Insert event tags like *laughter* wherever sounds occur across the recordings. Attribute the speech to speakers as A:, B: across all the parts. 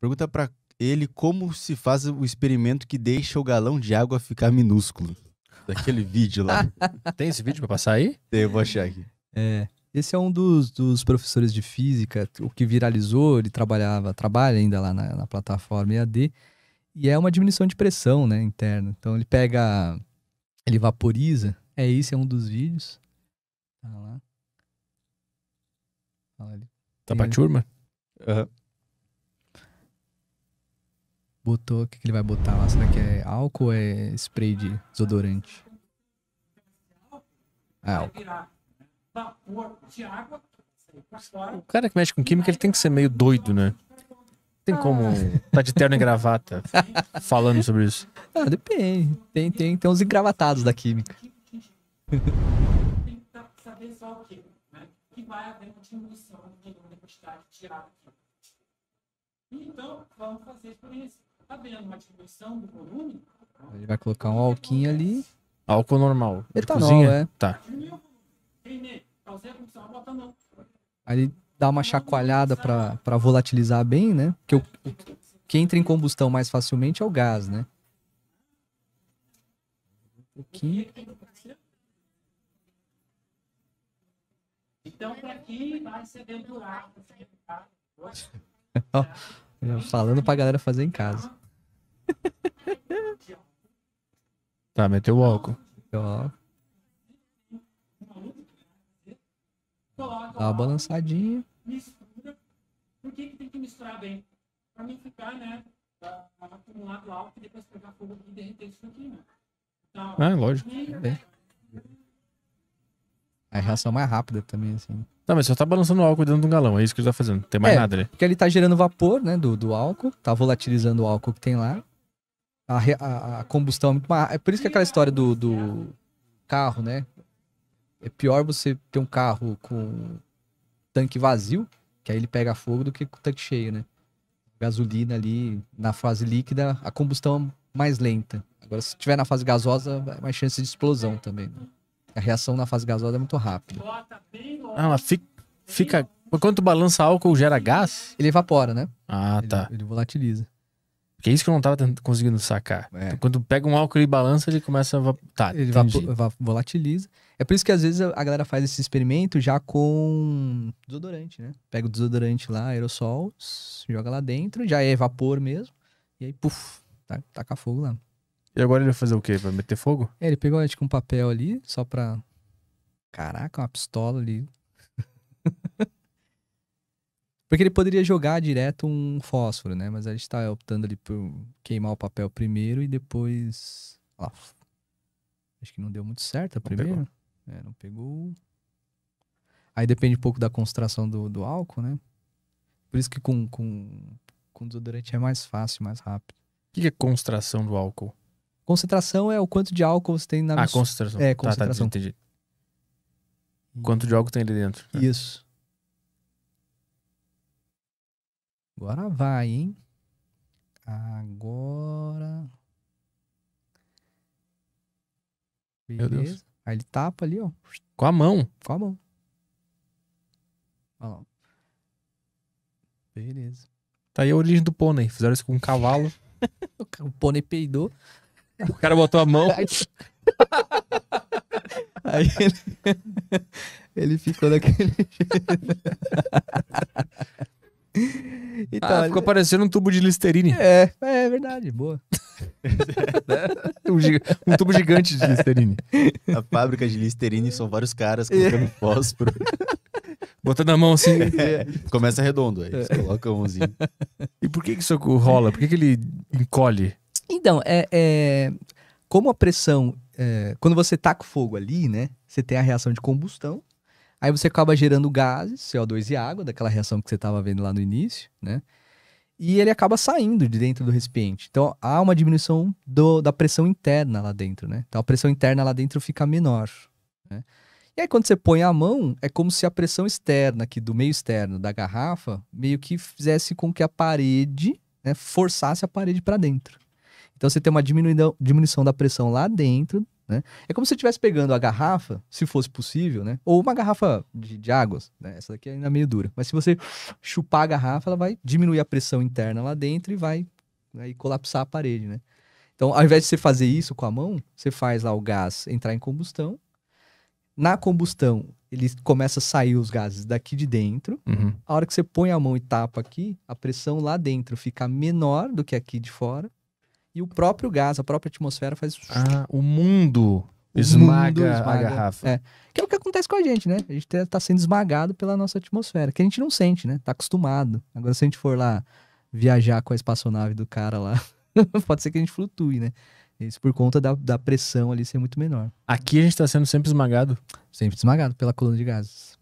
A: Pergunta para ele como se faz o experimento que deixa o galão de água ficar minúsculo. Daquele vídeo lá. *laughs* Tem esse vídeo para passar aí? Tem, eu vou achar aqui. É. Esse é um dos, dos professores de física, o que viralizou, ele trabalhava, trabalha ainda lá na, na plataforma EAD, e é uma diminuição de pressão né, interna. Então ele pega, ele vaporiza, é esse é um dos vídeos. Tá lá. Olha, tá pra turma? Uhum botou, o que, que ele vai botar lá? Será que é álcool ou é spray de desodorante? É álcool. O cara que mexe com química, ele tem que ser meio doido, né? Tem como ah. tá de terno e gravata falando sobre isso. Ah, depende. Tem, tem, tem uns engravatados da química. Tem que saber só o quê? Que vai haver uma diminuição da quantidade de água. Então, vamos fazer por isso. Tá uma diminuição do volume. Ele vai colocar um alquinho ali. Álcool normal. Etanol, cozinha? é. Tá. Aí dá uma chacoalhada para volatilizar bem, né? Porque o, o que entra em combustão mais facilmente é o gás, né? Um pouquinho. Então, pra aqui vai se aventurar. *laughs* Falando pra galera fazer em casa. *laughs* Tá, meteu o álcool. Meteu o álcool. Dá uma balançadinha. Mistura. Por que, que tem que misturar bem? Pra não ficar, né? Acumulado álcool e depois pegar fogo e derreter isso aqui, né? Então, ah, lógico. E... É. A reação é mais rápida também, assim. Não, mas só tá balançando o álcool dentro de um galão, é isso que ele tá fazendo. Não tem mais é, nada ali. Porque ele tá gerando vapor, né, do, do álcool, tá volatilizando o álcool que tem lá. A, a, a combustão é muito mais. É por isso que aquela história do, do carro, né? É pior você ter um carro com tanque vazio, que aí ele pega fogo, do que com tanque cheio, né? Gasolina ali, na fase líquida, a combustão é mais lenta. Agora, se tiver na fase gasosa, é mais chance de explosão também. Né? A reação na fase gasosa é muito rápida. Bota bem ah, ela fica, fica. Quando tu balança álcool, gera gás? Ele evapora, né? Ah, ele, tá. Ele volatiliza. Porque é isso que eu não tava conseguindo sacar. É. Então, quando pega um álcool e balança, ele começa a. Evap... Tá, ele tá volatiliza. É por isso que às vezes a galera faz esse experimento já com desodorante, né? Pega o desodorante lá, aerossol, joga lá dentro, já é vapor mesmo. E aí, puf, tá, taca fogo lá. E agora ele vai fazer o quê? Vai meter fogo? É, ele pegou tipo, um papel ali, só pra. Caraca, uma pistola ali. Porque ele poderia jogar direto um fósforo, né? Mas a gente tá optando ali por queimar o papel primeiro e depois. acho que não deu muito certo a primeira. É, não pegou. Aí depende um pouco da concentração do, do álcool, né? Por isso que com, com, com desodorante é mais fácil, mais rápido. O que, que é concentração do álcool? Concentração é o quanto de álcool você tem na... Ah, mis... concentração. É, concentração. Tá, tá, entendi. Quanto de álcool tem ali dentro. Né? Isso. Agora vai, hein? Agora. Beleza. Meu Deus. Aí ele tapa ali, ó. Com a mão. Com a mão. Olha lá. Beleza. Tá aí a origem do pônei. Fizeram isso com um cavalo. *laughs* o pônei peidou. O cara botou a mão. Aí ele, *laughs* ele ficou daquele jeito. *laughs* Então, ah, tá ficou parecendo um tubo de Listerine. É, é, é verdade, boa. *laughs* um, um, tubo gigante de Listerine. A fábrica de Listerine são vários caras é. colocando fósforo. *laughs* Botando a mão assim. É, começa redondo, aí você coloca a mãozinha. E por que, que isso rola? Por que, que ele encolhe? Então, é, é, como a pressão. É, quando você taca tá o fogo ali, né? Você tem a reação de combustão Aí você acaba gerando gases, CO2 e água, daquela reação que você estava vendo lá no início, né? E ele acaba saindo de dentro do recipiente. Então há uma diminuição do, da pressão interna lá dentro, né? Então a pressão interna lá dentro fica menor. Né? E aí quando você põe a mão, é como se a pressão externa aqui do meio externo da garrafa meio que fizesse com que a parede, né, forçasse a parede para dentro. Então você tem uma diminuição da pressão lá dentro né? É como se você estivesse pegando a garrafa, se fosse possível, né? Ou uma garrafa de, de águas, né? Essa daqui é ainda é meio dura. Mas se você chupar a garrafa, ela vai diminuir a pressão interna lá dentro e vai aí né, colapsar a parede, né? Então, ao invés de você fazer isso com a mão, você faz lá o gás entrar em combustão. Na combustão, ele começa a sair os gases daqui de dentro. Uhum. A hora que você põe a mão e tapa aqui, a pressão lá dentro fica menor do que aqui de fora e o próprio gás, a própria atmosfera faz. Ah, o mundo o esmaga, mundo esmaga a garrafa. É. Que é o que acontece com a gente, né? A gente tá, tá sendo esmagado pela nossa atmosfera, que a gente não sente, né? Tá acostumado. Agora, se a gente for lá viajar com a espaçonave do cara lá, *laughs* pode ser que a gente flutue, né? Isso por conta da, da pressão ali ser muito menor. Aqui a gente está sendo sempre esmagado? Sempre esmagado pela coluna de gases.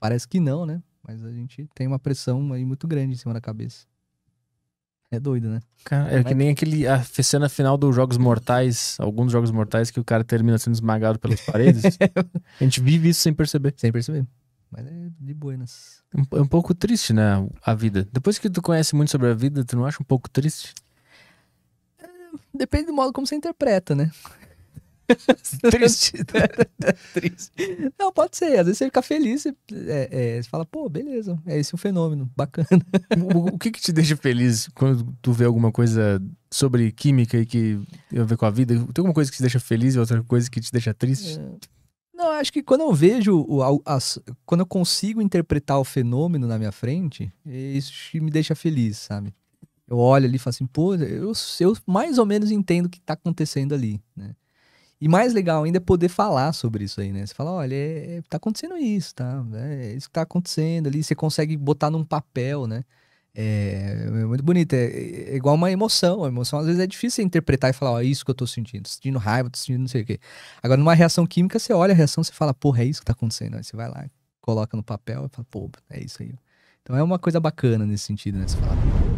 A: Parece que não, né? Mas a gente tem uma pressão aí muito grande em cima da cabeça. É doido, né? Cara, é, é que nem aquele a cena final dos Jogos Mortais, alguns Jogos Mortais que o cara termina sendo esmagado pelas *laughs* paredes. a gente vive isso sem perceber. Sem perceber. Mas é de buenas. É um, é um pouco triste, né? A vida. Depois que tu conhece muito sobre a vida, tu não acha um pouco triste? É, depende do modo como você interpreta, né? *laughs* Triste. *laughs* É, tá triste. Não, pode ser. Às vezes você fica feliz, você, é, é, você fala, pô, beleza, é esse um fenômeno, bacana. O, o, que que te deixa feliz quando tu vê alguma coisa sobre química e que tem a ver com a vida? Tem alguma coisa que te deixa feliz e outra coisa que te deixa triste? É. Não, acho que quando eu vejo, as, quando eu consigo interpretar o fenômeno na minha frente, é isso me deixa feliz, sabe? Eu olho ali e falo assim, pô, eu, eu mais ou menos entendo o que está acontecendo ali, né? E mais legal ainda é poder falar sobre isso aí, né? Você fala, olha, é, é, tá acontecendo isso, tá? É, é isso que tá acontecendo ali, você consegue botar num papel, né? É, é muito bonito, é, é, igual uma emoção. A emoção às vezes é difícil interpretar e falar, ó, oh, é isso que eu tô sentindo, tô sentindo raiva, tô sentindo não sei o quê. Agora, numa reação química, você olha a reação, você fala, porra, é isso que tá acontecendo. Aí você vai lá, coloca no papel e fala, pô, é isso aí. Então é uma coisa bacana nesse sentido, né? Você fala,